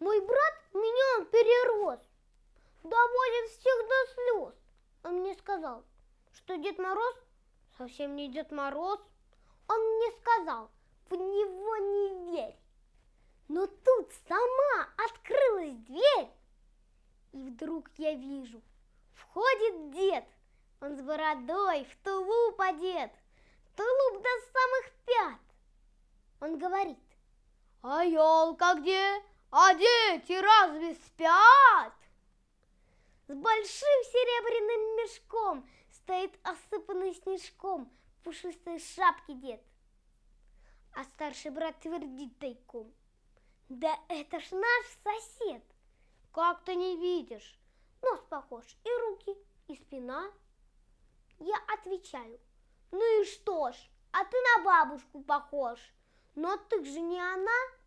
Мой брат меня он перерос, доводит всех до слез. Он мне сказал, что Дед Мороз совсем не Дед Мороз. Он мне сказал, в него не верь. Но тут сама открылась дверь, и вдруг я вижу, входит дед. Он с бородой в тулуп одет, тулуп до самых пят. Он говорит, а елка где? А дети разве спят? С большим серебряным мешком стоит осыпанный снежком пушистой шапки дед. А старший брат твердит тайком. Да это ж наш сосед. Как ты не видишь? Нос похож и руки, и спина. Я отвечаю. Ну и что ж, а ты на бабушку похож. Но ты же не она.